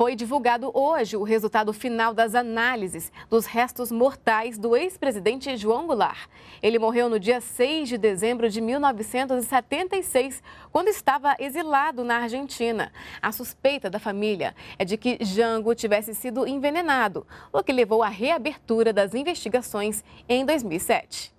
Foi divulgado hoje o resultado final das análises dos restos mortais do ex-presidente João Goulart. Ele morreu no dia 6 de dezembro de 1976, quando estava exilado na Argentina. A suspeita da família é de que Jango tivesse sido envenenado, o que levou à reabertura das investigações em 2007.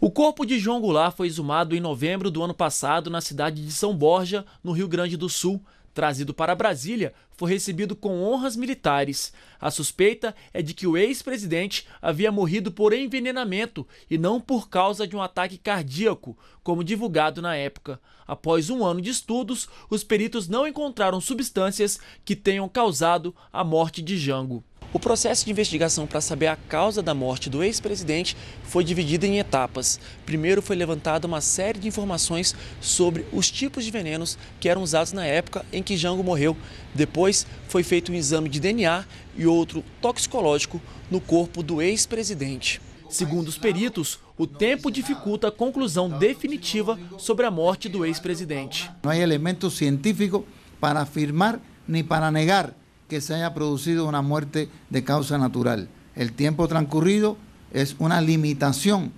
O corpo de João Goulart foi exumado em novembro do ano passado na cidade de São Borja, no Rio Grande do Sul, Trazido para Brasília, foi recebido com honras militares. A suspeita é de que o ex-presidente havia morrido por envenenamento e não por causa de um ataque cardíaco, como divulgado na época. Após um ano de estudos, os peritos não encontraram substâncias que tenham causado a morte de Jango. O processo de investigação para saber a causa da morte do ex-presidente foi dividido em etapas. Primeiro foi levantada uma série de informações sobre os tipos de venenos que eram usados na época em que Jango morreu. Depois foi feito um exame de DNA e outro toxicológico no corpo do ex-presidente. Segundo os peritos, o tempo dificulta a conclusão definitiva sobre a morte do ex-presidente. Não há elemento científico para afirmar nem para negar que se haya producido una muerte de causa natural. El tiempo transcurrido es una limitación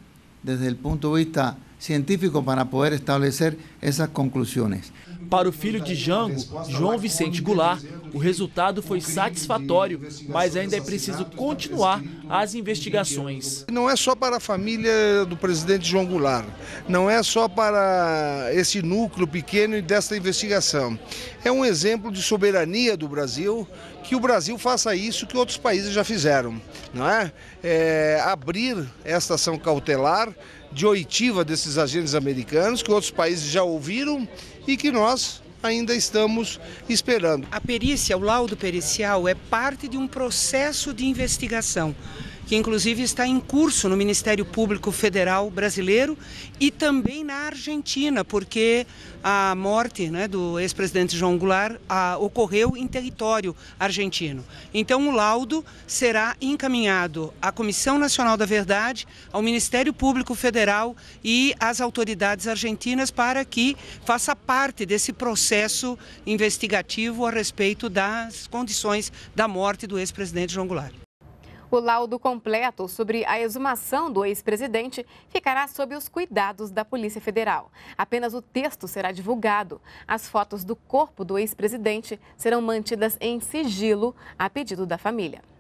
desde el punto de vista científico para poder establecer esas conclusiones. Para o filho de Jango, João Vicente Goulart, o resultado foi satisfatório, mas ainda é preciso continuar as investigações. Não é só para a família do presidente João Goulart, não é só para esse núcleo pequeno desta investigação. É um exemplo de soberania do Brasil que o Brasil faça isso que outros países já fizeram, não é? é abrir esta ação cautelar de oitiva desses agentes americanos, que outros países já ouviram e que nós ainda estamos esperando. A perícia, o laudo pericial, é parte de um processo de investigação que inclusive está em curso no Ministério Público Federal brasileiro e também na Argentina, porque a morte né, do ex-presidente João Goulart a, ocorreu em território argentino. Então, o laudo será encaminhado à Comissão Nacional da Verdade, ao Ministério Público Federal e às autoridades argentinas para que faça parte desse processo investigativo a respeito das condições da morte do ex-presidente João Goulart. O laudo completo sobre a exumação do ex-presidente ficará sob os cuidados da Polícia Federal. Apenas o texto será divulgado. As fotos do corpo do ex-presidente serão mantidas em sigilo a pedido da família.